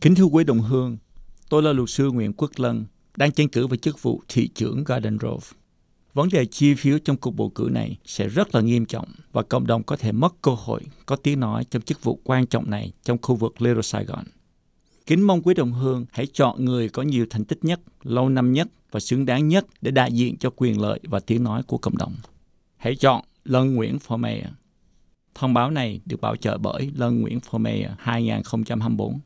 Kính thưa quý đồng hương, tôi là luật sư Nguyễn Quốc Lân, đang tranh cử về chức vụ thị trưởng Garden Grove. Vấn đề chi phiếu trong cuộc bầu cử này sẽ rất là nghiêm trọng và cộng đồng có thể mất cơ hội có tiếng nói trong chức vụ quan trọng này trong khu vực Little Sài Kính mong quý đồng hương hãy chọn người có nhiều thành tích nhất, lâu năm nhất và xứng đáng nhất để đại diện cho quyền lợi và tiếng nói của cộng đồng. Hãy chọn Lân Nguyễn For Mayor. Thông báo này được bảo trợ bởi Lân Nguyễn For Mayor 2024.